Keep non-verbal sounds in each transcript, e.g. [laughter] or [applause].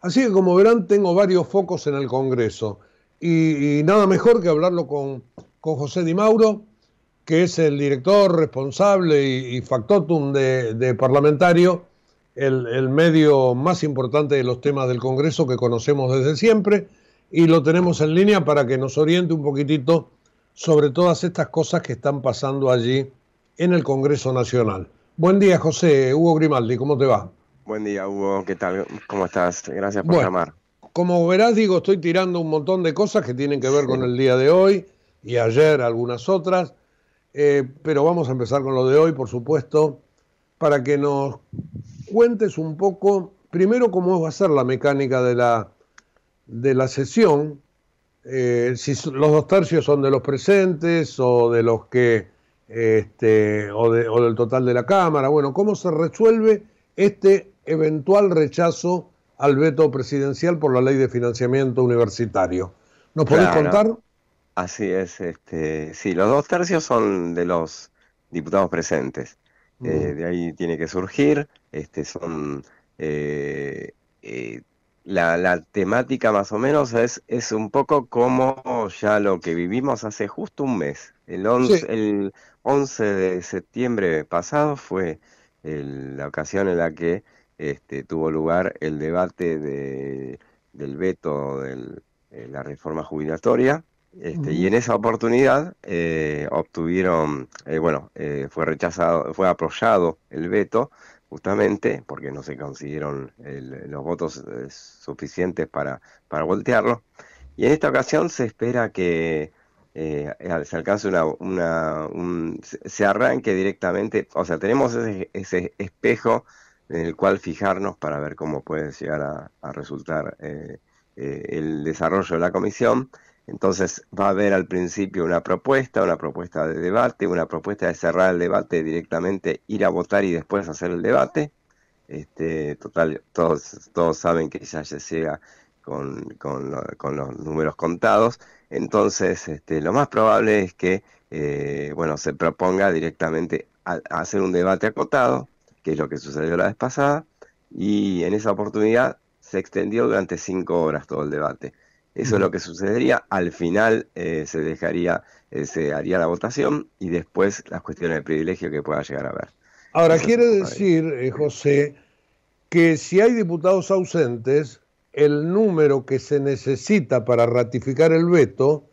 Así que como verán, tengo varios focos en el Congreso. Y, nada mejor que hablarlo con, José Di Mauro, que es el director responsable y, factotum de, parlamentario, el, medio más importante de los temas del Congreso que conocemos desde siempre. Y lo tenemos en línea para que nos oriente un poquitito sobre todas estas cosas que están pasando allí en el Congreso Nacional. Buen día, José. Hugo Grimaldi, ¿cómo te va? Buen día, Hugo. ¿Qué tal? ¿Cómo estás? Gracias por bueno, llamar. Como verás, digo, estoy tirando un montón de cosas que tienen que ver con el día de hoy y ayer algunas otras, eh, pero vamos a empezar con lo de hoy, por supuesto, para que nos cuentes un poco, primero, cómo va a ser la mecánica de la, de la sesión, eh, si los dos tercios son de los presentes o de los que este, o, del total de la cámara. Bueno, cómo se resuelve este eventual rechazo al veto presidencial por la ley de financiamiento universitario. ¿Nos podés contar? Así es, este, sí, los dos tercios son de los diputados presentes. Mm. Eh, de ahí tiene que surgir, este, son eh, eh, la, la, temática más o menos es, es un poco como ya lo que vivimos hace justo un mes. El 11, de septiembre pasado fue la ocasión en la que este, tuvo lugar el debate del veto de la reforma jubilatoria. Este, y en esa oportunidad eh, obtuvieron, eh, bueno, eh, fue rechazado, fue apoyado el veto, justamente porque no se consiguieron los votos suficientes para, para voltearlo. Y en esta ocasión se espera que se alcance una, se arranque directamente, o sea, tenemos ese espejo en el cual fijarnos para ver cómo puede llegar a, resultar eh, eh, el desarrollo de la comisión. Entonces va a haber al principio una propuesta, una propuesta de debate, una propuesta de cerrar el debate directamente, ir a votar y después hacer el debate. Este, total, todos, todos saben que ya se llega con, los números contados. Entonces, este, lo más probable es que eh, bueno, se proponga directamente hacer un debate acotado, que es lo que sucedió la vez pasada, y en esa oportunidad se extendió durante cinco horas todo el debate. Eso es lo que sucedería. Al final eh, se dejaría, eh, se haría la votación y después las cuestiones de privilegio que pueda llegar a haber. Ahora, quiero quiere decir, eh, José, que si hay diputados ausentes, el número que se necesita para ratificar el veto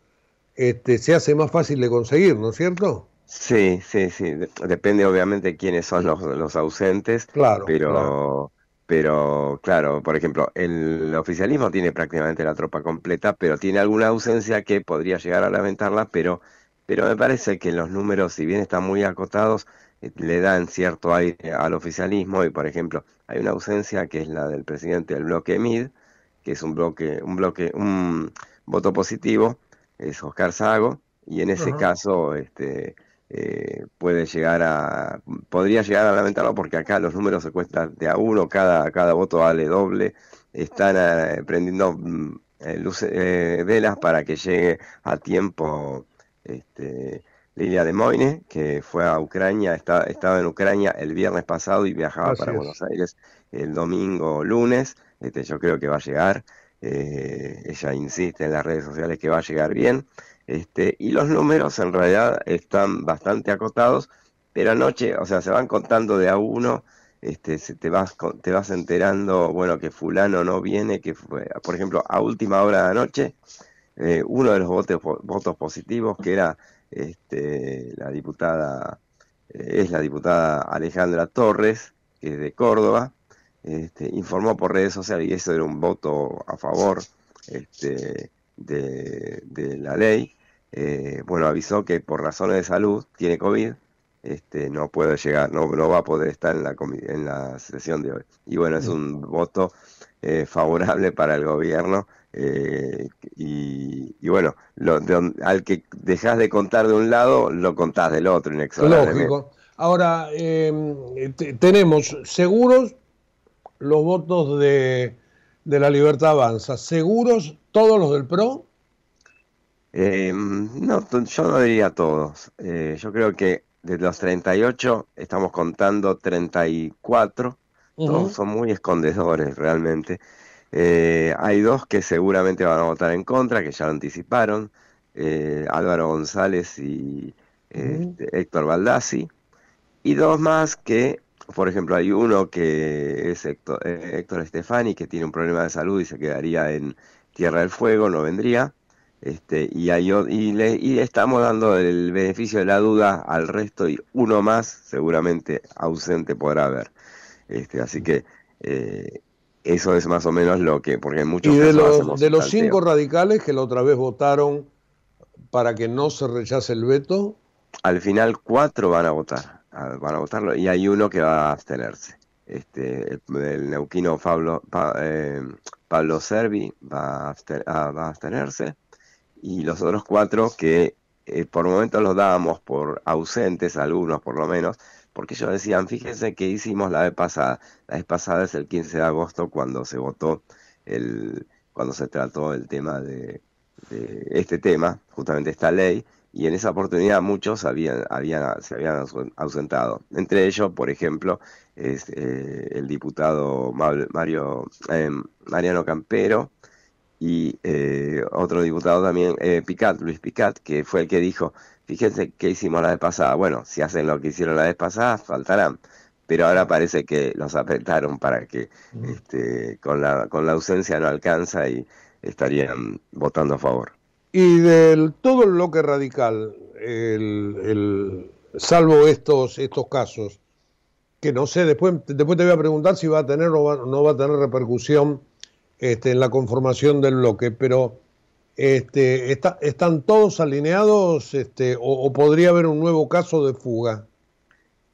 este, se hace más fácil de conseguir, ¿no es cierto? Sí, sí, sí. Depende obviamente quiénes son los, ausentes. Claro. Pero, claro. pero claro, por ejemplo, el oficialismo tiene prácticamente la tropa completa, pero tiene alguna ausencia que podría llegar a lamentarla, pero, pero me parece que los números, si bien están muy acotados, eh, le dan cierto aire al oficialismo y, por ejemplo, hay una ausencia que es la del presidente del bloque MID, que es un bloque, un bloque, un voto positivo, es Oscar Sago, y en ese caso, este eh, puede llegar a podría llegar a lamentarlo porque acá los números se cuestan de a uno cada cada voto vale doble están eh, prendiendo mm, eh, velas para que llegue a tiempo este, Lilia de Moine que fue a Ucrania está, estaba en Ucrania el viernes pasado y viajaba para Buenos Aires el domingo lunes este, yo creo que va a llegar ella insiste en las redes sociales que va a llegar bien este, y los números en realidad están bastante acotados, pero anoche, o sea, se van contando de a uno, este, se te, vas, te vas enterando, bueno, que fulano no viene, que fue, por ejemplo, a última hora de anoche, eh, uno de los votos, votos positivos, que era este, la diputada, eh, es la diputada Alejandra Torres, que es de Córdoba, este, informó por redes sociales, y eso era un voto a favor de la ley, eh, bueno, avisó que por razones de salud tiene COVID, este, no puede llegar, no, no va a poder estar en la, en la sesión de hoy. Y bueno, es un voto eh, favorable para el gobierno. Eh, y, bueno, al que dejas de contar de un lado, lo contás del otro, Lógico. Ahora, em, tenemos seguros los votos de la Libertad Avanza, seguros todos los del PRO eh, no, yo no diría todos. Eh, yo creo que de los 38 estamos contando 34. son muy escondedores realmente. Eh, hay dos que seguramente van a votar en contra, que ya lo anticiparon. Álvaro González y este, Héctor Baldassi. Y dos más que, por ejemplo, hay uno que es Héctor, Estefani que tiene un problema de salud y se quedaría en Tierra del Fuego, no vendría. Este, y, y, le, y estamos dando el beneficio de la duda al resto y uno más seguramente ausente podrá haber. Este, así que eh, eso es más o menos lo que, porque muchos y de los, de los cinco radicales que la otra vez votaron para que no se rechace el veto, al final cuatro van a votar, van a votarlo y hay uno que va a abstenerse. Este, el, neuquino Pablo, eh, Pablo Servi ah, va a abstenerse y los otros cuatro que eh, por momentos los dábamos por ausentes, algunos por lo menos, porque ellos decían, fíjense que hicimos la vez pasada. La vez pasada es el 15 de agosto cuando se votó, el, cuando se trató el tema de, este tema, justamente esta ley, y en esa oportunidad muchos habían, habían, se habían ausentado. Entre ellos, por ejemplo, es, eh, el diputado Mario, eh, Mariano Campero, y eh, otro diputado también, eh, Picat, Luis Picat, que fue el que dijo, fíjense qué hicimos la vez pasada. Bueno, si hacen lo que hicieron la vez pasada, faltarán. Pero ahora parece que los apretaron para que mm. este, con, la, con la ausencia no alcanza y estarían votando a favor. Y del todo el bloque radical, el, salvo estos, estos casos, que no sé, después, después te voy a preguntar si va a tener o no va a tener repercusión este, en la conformación del bloque, pero este, ¿están todos alineados este, o, podría haber un nuevo caso de fuga?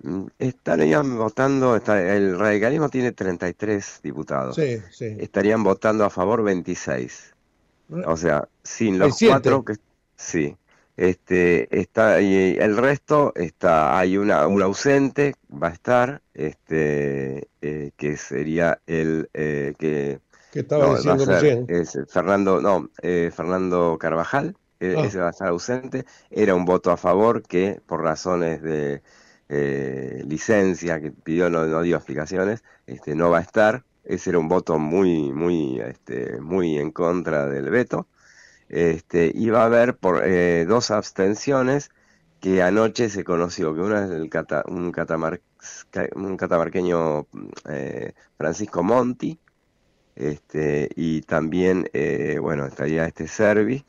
Mm, Estarían votando, el radicalismo tiene 33 diputados. Sí, Estarían votando a favor 26. Eh, o sea, sin los cuatro que... Sí. Este, está, y el resto está, hay una, un ausente, va a estar, este, eh, que sería el eh, que que estaba diciendo Fernando, no, eh, Fernando Carvajal, ese eh, ah. va a estar ausente. Era un voto a favor que, por razones de eh, licencia que pidió, no, dio explicaciones, este, no va a estar. Ese era un voto muy, muy, este, muy en contra del veto. Este, y va a haber por, dos abstenciones que anoche se conoció, que una es el un, catamar, un catamarqueño Francisco Monti, este, y también, eh, bueno, estaría este Servi,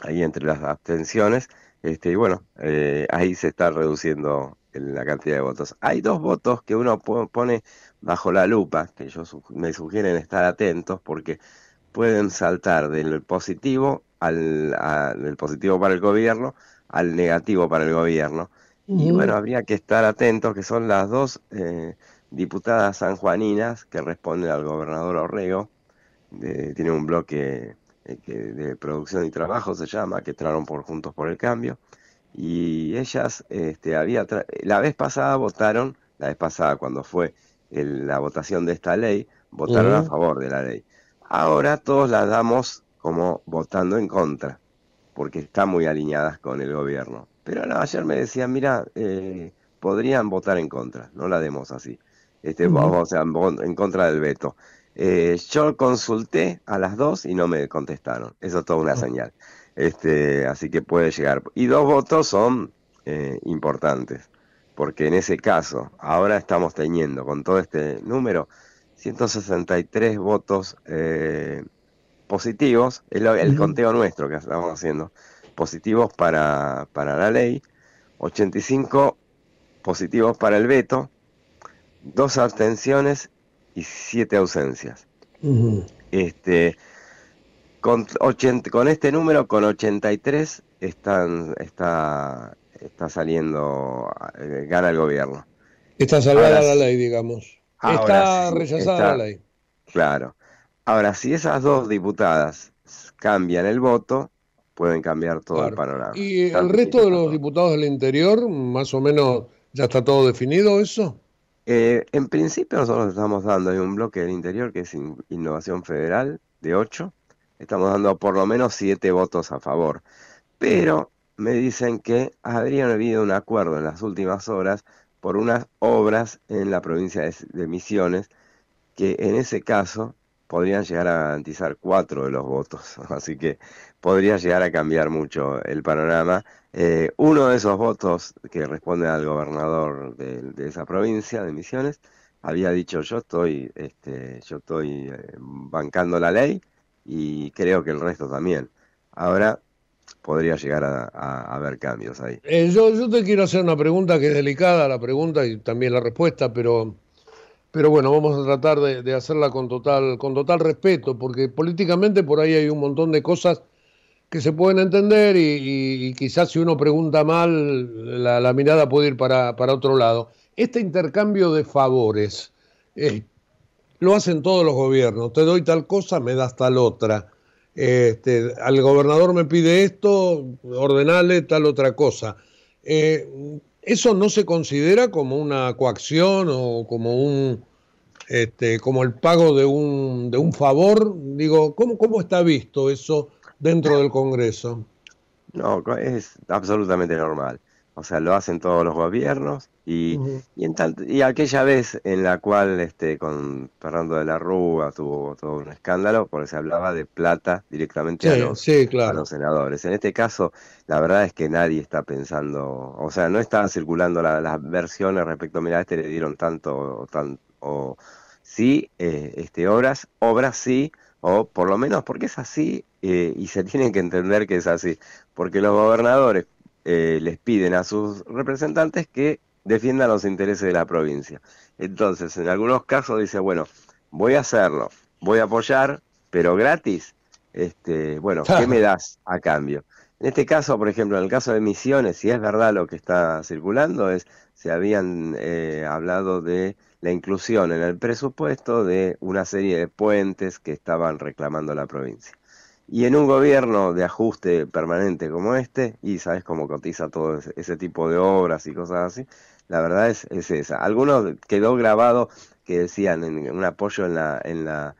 ahí entre las abstenciones, este, y bueno, eh, ahí se está reduciendo la cantidad de votos. Hay dos votos que uno pone bajo la lupa, que yo me sugieren estar atentos porque pueden saltar del positivo al positivo para el gobierno al negativo para el gobierno. Y bueno, habría que estar atentos, que son las dos eh, diputadas sanjuaninas que responden al gobernador Orrego. De, tiene un bloque eh, que de producción y trabajo se llama, que entraron por Juntos por el Cambio. Y ellas, este, había la vez pasada votaron, la vez pasada cuando fue la votación de esta ley, votaron a favor de la ley. Ahora todos las damos como votando en contra, porque están muy alineadas con el gobierno. Pero no, ayer me decían, mira, eh, podrían votar en contra, no la demos así. Este, en contra del veto. Eh, yo consulté a las dos y no me contestaron. Eso es toda una ah. señal. Este, así que puede llegar. Y dos votos son eh, importantes, porque en ese caso, ahora estamos teniendo con todo este número 163 votos eh, positivos, el, el conteo nuestro que estamos haciendo, positivos para, para la ley, 85 positivos para el veto, dos abstenciones y siete ausencias. Este con, con este número, con 83, están, está, está saliendo, eh, gana el gobierno. Está salvada la ley, digamos. Está rechazada la ley. Claro. Ahora, si esas dos diputadas cambian el voto, pueden cambiar todo el panorama. ¿Y el resto de los diputados del interior, más o menos, ya está todo definido eso? Eh, en principio nosotros estamos dando hay un bloque del interior que es Innovación Federal de 8. Estamos dando por lo menos 7 votos a favor. Pero me dicen que habría habido un acuerdo en las últimas horas por unas obras en la provincia de Misiones que en ese caso podrían llegar a garantizar cuatro de los votos, [laughs] así que podría llegar a cambiar mucho el panorama. Eh, uno de esos votos que responde al gobernador de, esa provincia, de Misiones, había dicho yo estoy, este, yo estoy eh, bancando la ley y creo que el resto también. Ahora podría llegar a, haber cambios ahí. Eh, yo, yo te quiero hacer una pregunta que es delicada, la pregunta y también la respuesta, pero pero bueno, vamos a tratar de, hacerla con total, con total respeto, porque políticamente por ahí hay un montón de cosas que se pueden entender y, quizás si uno pregunta mal, la, mirada puede ir para, otro lado. Este intercambio de favores eh, lo hacen todos los gobiernos. Te doy tal cosa, me das tal otra. Este, al gobernador me pide esto, ordenale tal otra cosa. Eh, eso no se considera como una coacción o como un este, como el pago de un, de un favor. Digo, ¿cómo, ¿cómo está visto eso dentro del Congreso? No, es absolutamente normal o sea, lo hacen todos los gobiernos, y, y, en y aquella vez en la cual este, con Fernando de la Rúa tuvo todo un escándalo, porque se hablaba de plata directamente a, los, senadores. En este caso, la verdad es que nadie está pensando, o sea, no están circulando las versiones respecto, mira, a este le dieron tanto, o, tan, o sí, eh, este, obras, obras sí, o por lo menos porque es así eh, y se tienen que entender que es así, porque los gobernadores eh, les piden a sus representantes que defiendan los intereses de la provincia. Entonces, en algunos casos dice, bueno, voy a hacerlo, voy a apoyar, pero gratis. Este, bueno, ¿qué me [laughs] das a cambio? En este caso, por ejemplo, en el caso de Misiones, si es verdad lo que está circulando, es se habían eh, hablado de la inclusión en el presupuesto de una serie de puentes que estaban reclamando la provincia. Y en un gobierno de ajuste permanente como este, y sabes cómo cotiza todo ese, tipo de obras y cosas así, la verdad es, es esa. Algunos quedó grabado que decían en, un apoyo en la, en la,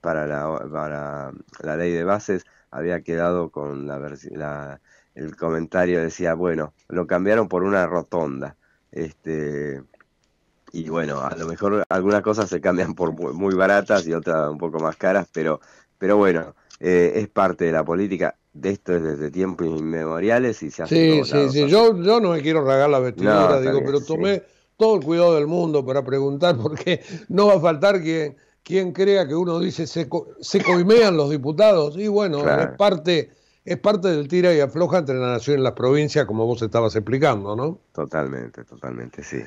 para, la, para la ley de bases, había quedado con la, el comentario decía, bueno, lo cambiaron por una rotonda. Este, y bueno, a lo mejor algunas cosas se cambian por muy, baratas y otras un poco más caras, pero, pero bueno, eh, es parte de la política. De esto desde tiempos inmemoriales y se ha Sí, sí, sí. Yo, yo no me quiero ragar la vestidura, digo, pero tomé todo el cuidado del mundo para preguntar [laughs] porque no va a faltar quien, quien crea que uno dice se, se coimean los diputados. Y bueno, es parte es parte del tira y afloja entre la nación y las provincias, como vos estabas explicando, ¿no? Totalmente, totalmente, sí.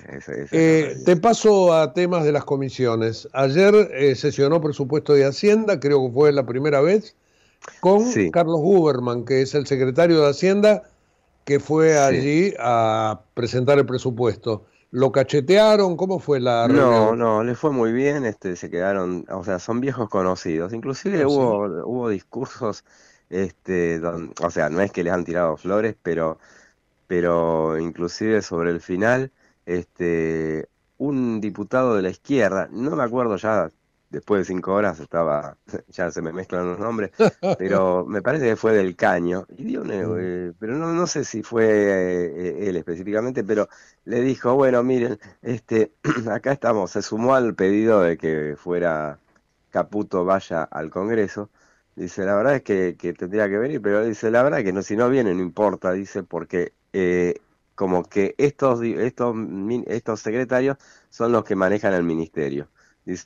Eh, te paso a temas de las comisiones. Ayer eh, sesionó presupuesto de Hacienda, creo que fue la primera vez con Carlos Huberman, que es el secretario de Hacienda, que fue allí a presentar el presupuesto. ¿Lo cachetearon? ¿Cómo fue la reunión? No, no, le fue muy bien, este, se quedaron, o sea, son viejos conocidos. Inclusive hubo, hubo discursos, este, o sea, no es que les han tirado flores, pero, pero inclusive sobre el final, este, un diputado de la izquierda, no me acuerdo ya después de cinco horas estaba, [laughs] ya se me mezclan los nombres, pero [laughs] me parece que fue del caño. Mm. Eh, pero no, sé si fue eh, él específicamente, pero le dijo, bueno, miren, este, [clears throat] acá estamos, se sumó al pedido de que fuera Caputo vaya al Congreso. Dice, la verdad es que, tendría que venir, pero dice, la verdad es que no, si no viene, no importa, dice, porque eh, como que estos, estos, estos secretarios son los que manejan el ministerio. Dice,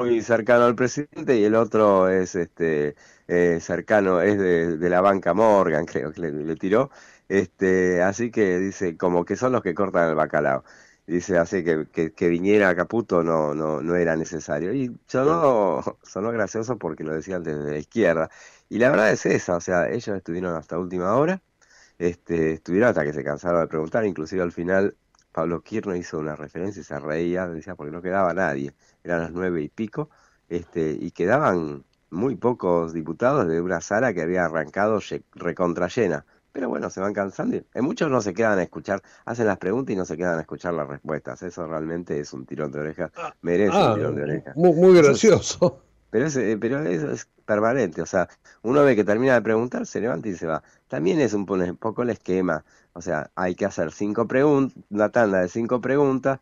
muy cercano al presidente y el otro es este eh, cercano, es de, de, la banca Morgan, [laughs] creo que le, tiró. Este, así que dice, como que son los que cortan el bacalao. Dice, así que, que, viniera Caputo no, no, no era necesario. Y sonó, [laughs] sonó gracioso porque lo decían desde la izquierda. Y la verdad es esa, o sea, ellos estuvieron hasta última hora, este, estuvieron hasta que se cansaron de preguntar, inclusive al final Pablo Kirno hizo una referencia, se reía, decía, porque no quedaba nadie, eran las nueve y pico, este, y quedaban muy pocos diputados de una sala que había arrancado recontra llena. Pero bueno, se van cansando y eh, muchos no se quedan a escuchar, hacen las preguntas y no se quedan a escuchar las respuestas. Eso realmente es un tirón de oreja, ah, merece un ah, tirón de oreja. Muy, muy gracioso. Pero, eh, pero eso es permanente, o sea, uno ve que termina de preguntar, se levanta y se va. También es un poco el esquema o sea, hay que hacer cinco preguntas, una tanda de cinco preguntas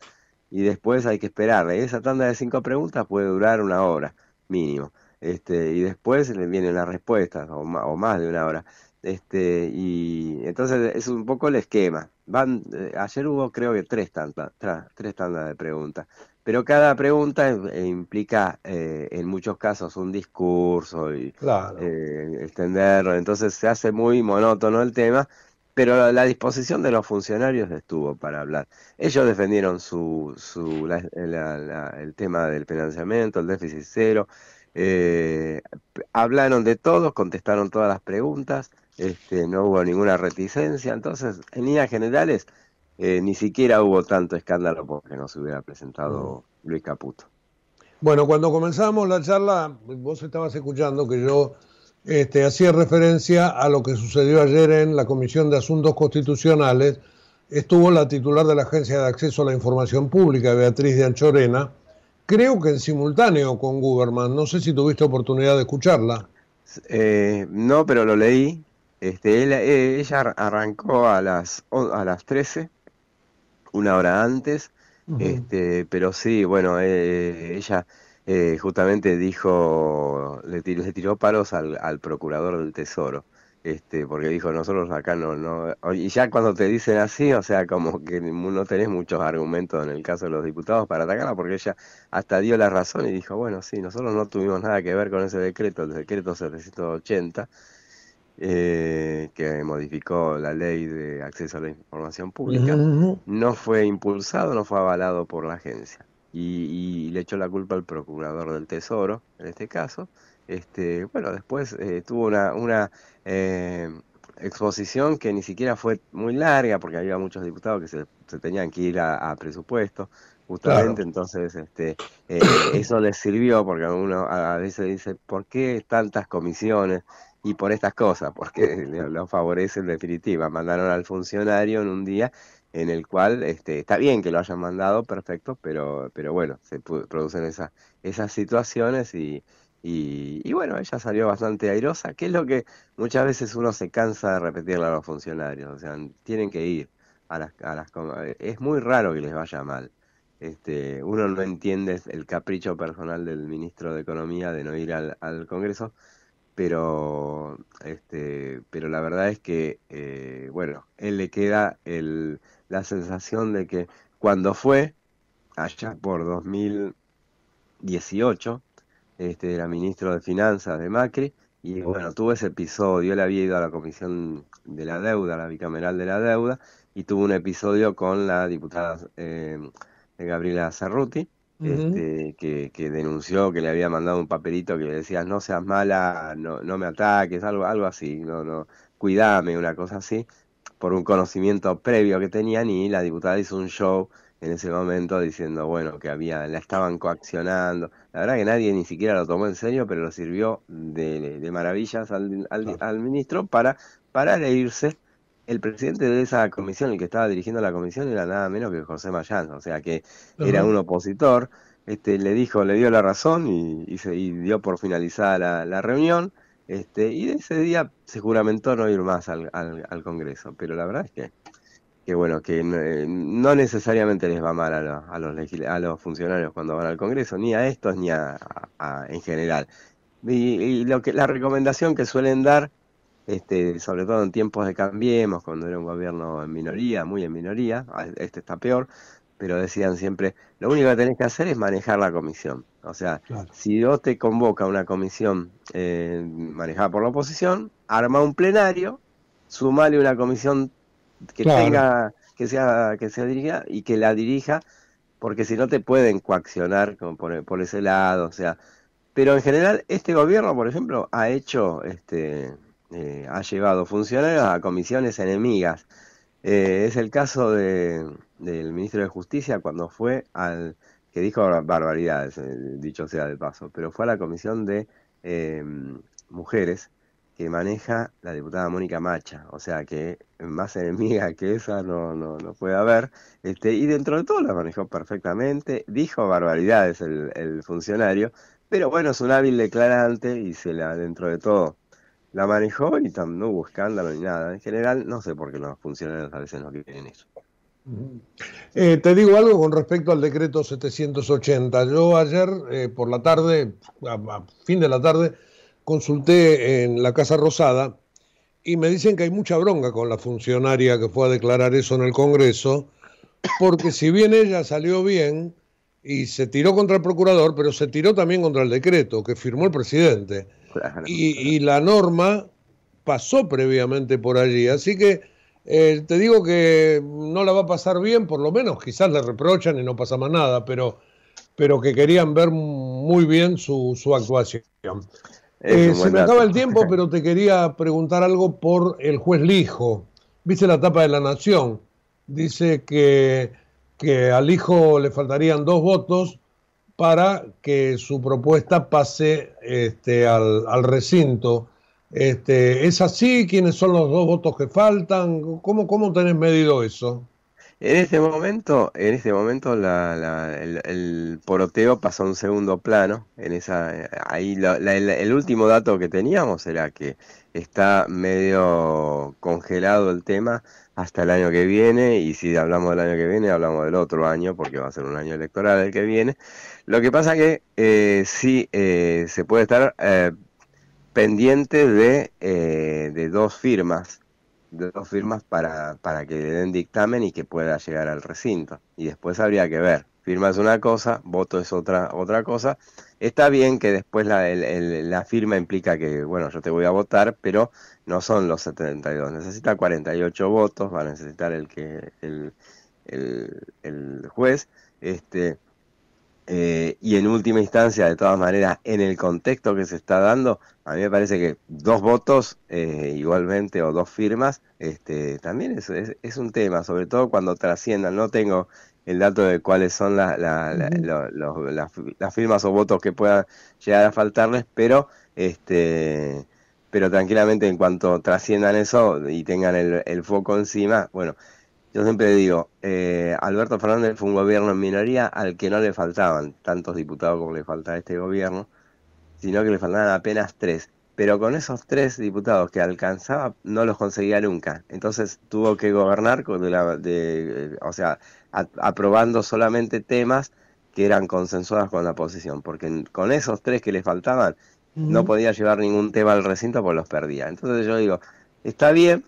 y después hay que esperar. Esa tanda de cinco preguntas puede durar una hora mínimo. Este, y después le vienen las respuestas, o, más de una hora. Este, y entonces es un poco el esquema. Van, eh, ayer hubo creo que tres tandas, tres tandas de preguntas, pero cada pregunta eh, implica eh, en muchos casos un discurso y extenderlo, entonces se hace muy monótono el tema pero la disposición de los funcionarios estuvo para hablar. Ellos defendieron su, su el tema del financiamiento, el déficit cero, eh, hablaron de todos, contestaron todas las preguntas, este, no hubo ninguna reticencia, entonces en líneas generales eh, ni siquiera hubo tanto escándalo porque no se hubiera presentado Luis Caputo. Bueno, cuando comenzamos la charla, vos estabas escuchando que yo este, hacía referencia a lo que sucedió ayer en la Comisión de Asuntos Constitucionales. Estuvo la titular de la Agencia de Acceso a la Información Pública, Beatriz de Anchorena, creo que en simultáneo con Guberman. No sé si tuviste oportunidad de escucharla. Eh, no, pero lo leí. Este, eh, ella arrancó a las, a las 13, una hora antes. Este, pero sí, bueno, eh, ella eh, justamente dijo, le tiró, le tiró palos al, procurador del Tesoro, este, porque dijo, nosotros acá no, no, y ya cuando te dicen así, o sea, como que no tenés muchos argumentos en el caso de los diputados para atacarla, porque ella hasta dio la razón y dijo, bueno, sí, nosotros no tuvimos nada que ver con ese decreto, el decreto 780, eh, que modificó la ley de acceso a la información pública, no fue impulsado, no fue avalado por la agencia y, le echó la culpa al procurador del Tesoro, en este caso. Este, bueno, después eh, tuvo una, una eh, exposición que ni siquiera fue muy larga, porque había muchos diputados que se, tenían que ir a, presupuesto, justamente, entonces este, eh, eso les sirvió, porque uno a veces dice, ¿por qué tantas comisiones? Y por estas cosas, porque [laughs] lo favorecen en definitiva, mandaron al funcionario en un día en el cual este, está bien que lo hayan mandado, perfecto, pero, pero bueno, se producen esas esas situaciones y, y, bueno, ella salió bastante airosa, que es lo que muchas veces uno se cansa de repetirle a los funcionarios, o sea, tienen que ir a las, a eh, es muy raro que les vaya mal. Este, uno no entiende el capricho personal del ministro de Economía de no ir al, Congreso, pero este, pero la verdad es que eh, bueno, él le queda el la sensación de que cuando fue, allá por 2018, este, era ministro de Finanzas de Macri, y bueno, tuvo ese episodio, él había ido a la Comisión de la Deuda, la Bicameral de la Deuda, y tuvo un episodio con la diputada eh, Gabriela Zarruti, este, que, denunció que le había mandado un papelito que le decía, no seas mala, no, no me ataques, algo, algo así, no, no, cuidame, una cosa así, por un conocimiento previo que tenían y la diputada hizo un show en ese momento diciendo, bueno, que había, la estaban coaccionando. La verdad que nadie ni siquiera lo tomó en serio, pero lo sirvió de, de maravillas al, al, ministro para, para El presidente de esa comisión, el que estaba dirigiendo la comisión, era nada menos que José Mayán, o sea que era un opositor. Este, le dijo, le dio la razón y, se, dio por finalizada la, la reunión. Este, y ese día seguramente juramentó no ir más al, al, Congreso, pero la verdad es que, que bueno, que no, eh, necesariamente les va mal a, los, a los, a los funcionarios cuando van al Congreso, ni a estos ni a, en general. Y, lo que la recomendación que suelen dar, este, sobre todo en tiempos de cambiemos, cuando era un gobierno en minoría, muy en minoría, este está peor, pero decían siempre, lo único que tenés que hacer es manejar la comisión. O sea, si vos te convoca una comisión eh, manejada por la oposición, arma un plenario, sumale una comisión que tenga, que sea, que sea dirigida y que la dirija, porque si no te pueden coaccionar por, ese lado, o sea. Pero en general, este gobierno, por ejemplo, ha hecho, este, eh, ha llevado funcionarios a comisiones enemigas. Eh, es el caso de del ministro de Justicia cuando fue al que dijo barbaridades, eh, dicho sea de paso, pero fue a la comisión de em, mujeres que maneja la diputada Mónica Macha, o sea que más enemiga que esa no, no, no puede haber, este, y dentro de todo la manejó perfectamente, dijo barbaridades el, funcionario, pero bueno, es un hábil declarante y se la, dentro de todo, la manejó y no hubo escándalo ni nada. En general, no sé por qué los funcionarios a veces no quieren eso. Eh, te digo algo con respecto al decreto 780. Yo ayer eh, por la tarde, a, fin de la tarde, consulté en la Casa Rosada y me dicen que hay mucha bronca con la funcionaria que fue a declarar eso en el Congreso, porque si bien ella salió bien y se tiró contra el procurador, pero se tiró también contra el decreto que firmó el presidente. y, y la norma pasó previamente por allí. Así que eh, te digo que no la va a pasar bien, por lo menos quizás le reprochan y no pasa más nada, pero, pero que querían ver muy bien su, actuación. Eh, se me acaba el tiempo, pero te quería preguntar algo por el juez Lijo. Viste la tapa de la Nación. Dice que, al hijo le faltarían dos votos para que su propuesta pase este, al recinto. Este, ¿Es así? ¿Quiénes son los dos votos que faltan? ¿Cómo, cómo tenés medido eso? En este momento, en este momento el, poroteo pasó a un segundo plano. En esa, ahí el, último dato que teníamos era que está medio congelado el tema hasta el año que viene y si hablamos del año que viene hablamos del otro año porque va a ser un año electoral el que viene. Lo que pasa que eh, sí eh, se puede estar eh, pendiente de, eh, de dos firmas, de dos firmas para, para que le den dictamen y que pueda llegar al recinto. Y después habría que ver, firma es una cosa, voto es otra, otra cosa. Está bien que después la, la firma implica que, bueno, yo te voy a votar, pero no son los 72, necesita 48 votos, va a necesitar el que el, el juez. Este, eh, y en última instancia, de todas maneras, en el contexto que se está dando, a mí me parece que dos votos eh, igualmente o dos firmas este, también es, es, un tema, sobre todo cuando trasciendan. No tengo el dato de cuáles son la, la, las firmas o votos que puedan llegar a faltarles, pero este pero tranquilamente en cuanto trasciendan eso y tengan el foco encima, bueno, yo siempre digo, eh, Alberto Fernández fue un gobierno en minoría al que no le faltaban tantos diputados como le faltaba a este gobierno, sino que le faltaban apenas tres. Pero con esos tres diputados que alcanzaba no los conseguía nunca. Entonces tuvo que gobernar, con la, de, o sea, aprobando solamente temas que eran consensuados con la oposición, porque con esos tres que le faltaban no podía llevar ningún tema al recinto porque los perdía. Entonces yo digo, está bien,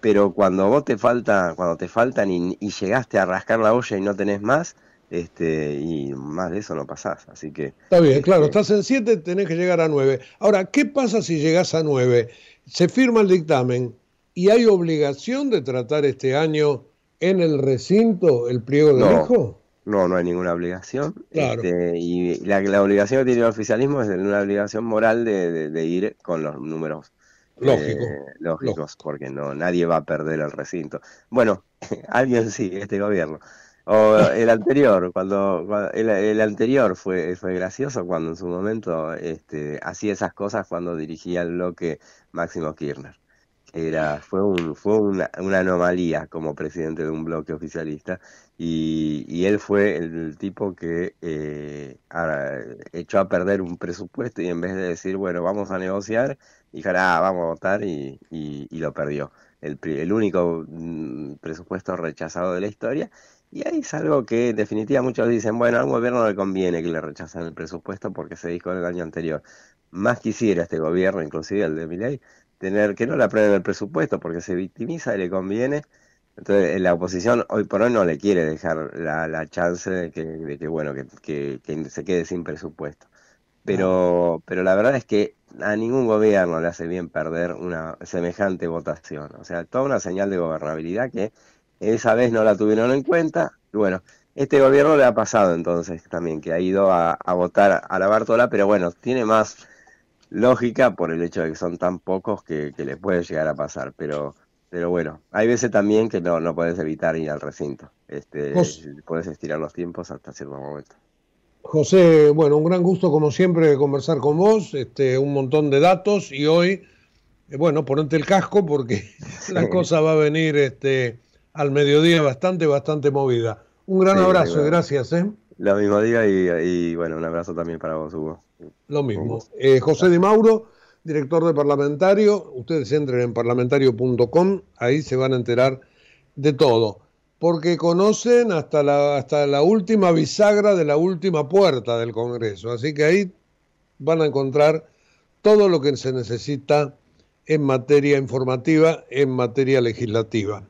pero cuando vos te falta, cuando te faltan y, llegaste a rascar la olla y no tenés más, este, y más de eso no pasás, así que... Está bien, claro, este estás en siete, tenés que llegar a 9. Ahora, ¿qué pasa si llegás a 9? Se firma el dictamen y hay obligación de tratar este año en el recinto el pliego de no, No, no hay ninguna obligación. Este, y la, obligación que tiene el oficialismo es una obligación moral de ir con los números Lógico, eh, lógicos, porque no, nadie va a perder el recinto. Bueno, [laughs] alguien sí, este gobierno. O el anterior, cuando, el, anterior fue, fue gracioso cuando en su momento este, hacía esas cosas cuando dirigía el bloque Máximo Kirchner. Era, fue un, fue una, anomalía como presidente de un bloque oficialista y, y él fue el, tipo que eh, echó a perder un presupuesto y en vez de decir, bueno, vamos a negociar, y vamos a votar y, y, lo perdió. El, el único mm, presupuesto rechazado de la historia. Y ahí es algo que en definitiva muchos dicen, bueno, al gobierno le conviene que le rechacen el presupuesto porque se dijo el año anterior. Más quisiera este gobierno, inclusive el de Miley, tener que no le aprueben el presupuesto porque se victimiza y le conviene. Entonces eh, la oposición hoy por hoy no le quiere dejar la, la chance de que, bueno, que, que se quede sin presupuesto. Pero, pero la verdad es que a ningún gobierno le hace bien perder una semejante votación. O sea, toda una señal de gobernabilidad que esa vez no la tuvieron en cuenta. Bueno, este gobierno le ha pasado entonces también, que ha ido a, votar a la Bartola, pero bueno, tiene más lógica por el hecho de que son tan pocos que, que le puede llegar a pasar. Pero, pero bueno, hay veces también que no, no puedes evitar ir al recinto. Este, puedes estirar los tiempos hasta cierto momento. José, bueno, un gran gusto como siempre conversar con vos, este, un montón de datos y hoy, eh, bueno, ponete el casco porque [laughs] la cosa va a venir este, al mediodía bastante, bastante movida. Un gran abrazo y gracias. ¿eh? La misma día y, bueno, un abrazo también para vos, Hugo. Lo mismo. Eh, José de Mauro, director de Parlamentario, ustedes entren en parlamentario.com, ahí se van a enterar de todo porque conocen hasta la, hasta la última bisagra de la última puerta del Congreso. Así que ahí van a encontrar todo lo que se necesita en materia informativa, en materia legislativa.